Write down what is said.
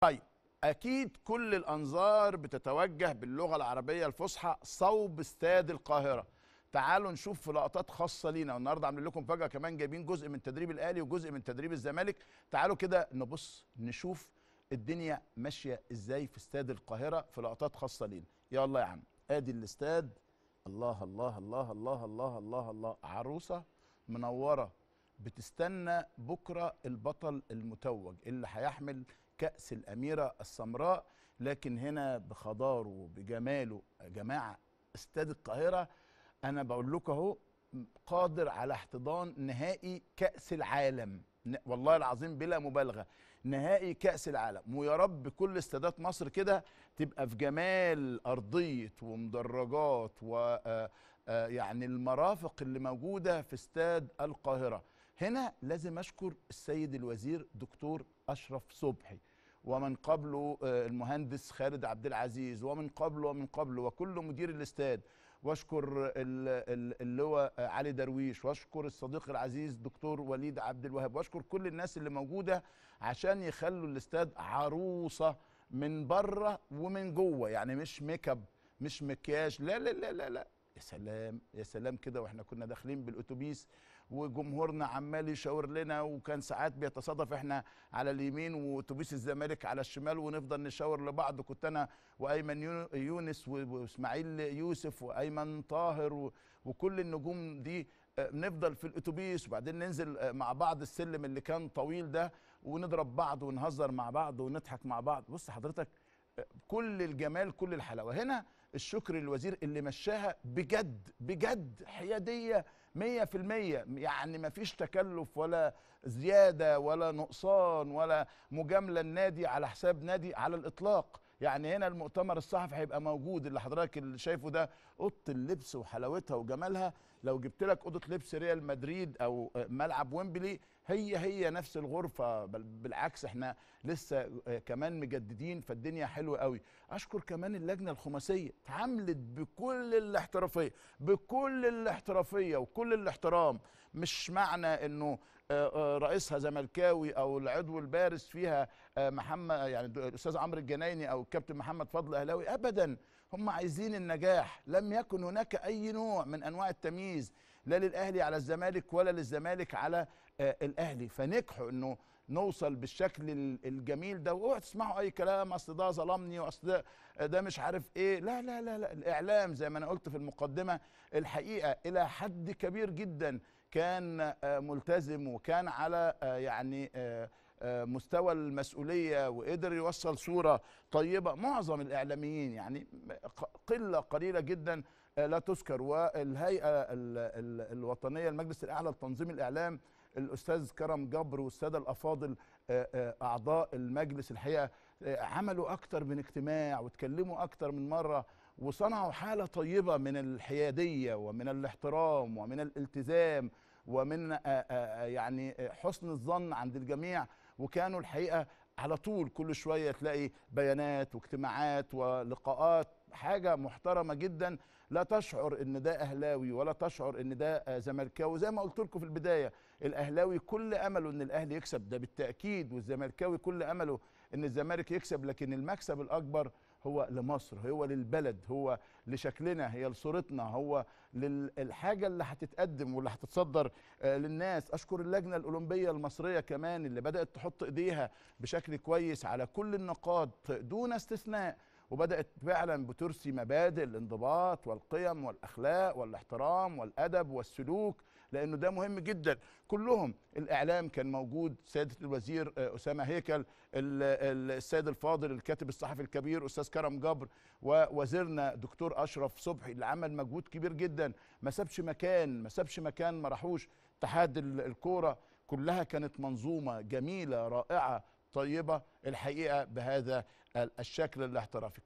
طيب اكيد كل الانظار بتتوجه باللغه العربيه الفصحى صوب استاد القاهره تعالوا نشوف في لقطات خاصه لينا النهارده عاملين لكم فجاه كمان جايبين جزء من تدريب الاهلي وجزء من تدريب الزمالك تعالوا كده نبص نشوف الدنيا ماشيه ازاي في استاد القاهره في لقطات خاصه لينا يلا يا عم ادي الاستاد الله الله الله الله الله الله الله عروسه منوره بتستنى بكره البطل المتوج اللي هيحمل كأس الأميرة السمراء لكن هنا بخضاره بجماله يا جماعة استاد القاهرة أنا بقول لكم أهو قادر على احتضان نهائي كأس العالم والله العظيم بلا مبالغه نهائي كاس العالم ويا رب كل استادات مصر كده تبقى في جمال ارضيه ومدرجات و آه، آه، يعني المرافق اللي موجوده في استاد القاهره هنا لازم اشكر السيد الوزير دكتور اشرف صبحي ومن قبله آه، المهندس خالد عبد العزيز ومن قبله ومن قبله وكل مدير الاستاد واشكر اللواء آه، علي درويش واشكر الصديق العزيز دكتور وليد عبد الوهاب واشكر كل الناس اللي موجوده عشان يخلوا الاستاد عروسه من بره ومن جوه يعني مش ميك اب مش مكياج لا لا لا لا لا يا سلام يا سلام كده واحنا كنا داخلين بالاتوبيس وجمهورنا عمال يشاور لنا وكان ساعات بيتصادف احنا على اليمين واتوبيس الزمالك على الشمال ونفضل نشاور لبعض كنت انا وايمن يونس واسماعيل يوسف وايمن طاهر وكل النجوم دي آه، نفضل في الاتوبيس وبعدين ننزل آه، مع بعض السلم اللي كان طويل ده ونضرب بعض ونهزر مع بعض ونضحك مع بعض بص حضرتك آه، كل الجمال كل الحلاوه هنا الشكر للوزير اللي مشاها بجد بجد حياديه مية في المية يعني فيش تكلف ولا زيادة ولا نقصان ولا مجاملة النادي على حساب نادي على الإطلاق يعني هنا المؤتمر الصحفي هيبقى موجود اللي حضرتك اللي شايفه ده اوضه اللبس وحلاوتها وجمالها لو جبت لك اوضه لبس ريال مدريد او ملعب ويمبلي هي هي نفس الغرفه بل بالعكس احنا لسه آه، كمان مجددين فالدنيا حلوه قوي اشكر كمان اللجنه الخماسيه اتعاملت بكل الاحترافيه بكل الاحترافيه وكل الاحترام مش معنى انه آه، آه، رئيسها زملكاوي او العضو البارز فيها آه، محمد يعني الاستاذ عمرو الجنايني او الكابتن محمد فضل اهلاوي ابدا هم عايزين النجاح لم يكن هناك اي نوع من انواع التمييز لا للاهلي على الزمالك ولا للزمالك على الاهلي فنجحوا انه نوصل بالشكل الجميل ده واوعوا تسمعوا اي كلام اصل ده ظلمني واصل ده, ده مش عارف ايه لا لا لا لا الاعلام زي ما انا قلت في المقدمه الحقيقه الى حد كبير جدا كان آه، ملتزم وكان على آه، يعني آه، مستوى المسؤوليه وقدر يوصل صوره طيبه معظم الاعلاميين يعني قله قليله جدا لا تذكر والهيئه الوطنيه المجلس الاعلى لتنظيم الاعلام الاستاذ كرم جبر والساده الافاضل اعضاء المجلس الحقيقه عملوا اكتر من اجتماع واتكلموا اكتر من مره وصنعوا حاله طيبه من الحياديه ومن الاحترام ومن الالتزام ومن آه، آه، آه، يعني حسن الظن عند الجميع وكانوا الحقيقه على طول كل شويه تلاقي بيانات واجتماعات ولقاءات حاجه محترمه جدا لا تشعر ان ده اهلاوي ولا تشعر ان ده زملكاوي زي ما قلت لكم في البدايه الاهلاوي كل امله ان الاهلي يكسب ده بالتاكيد والزملكاوي كل امله ان الزمالك يكسب لكن المكسب الاكبر هو لمصر هو للبلد هو لشكلنا هي لصورتنا هو للحاجه اللي هتتقدم واللي هتتصدر آه، للناس اشكر اللجنه الاولمبيه المصريه كمان اللي بدات تحط ايديها بشكل كويس على كل النقاط دون استثناء وبدات فعلا بترسي مبادئ الانضباط والقيم والاخلاق والاحترام والادب والسلوك لانه ده مهم جدا كلهم الاعلام كان موجود سياده الوزير آه، اسامه هيكل السيد الفاضل الكاتب الصحفي الكبير استاذ كرم جبر ووزيرنا دكتور اشرف صبحي اللي عمل مجهود كبير جدا ما سابش مكان ما سابش مكان ما راحوش اتحاد الكوره كلها كانت منظومه جميله رائعه طيبه الحقيقه بهذا الشكل الاحترافي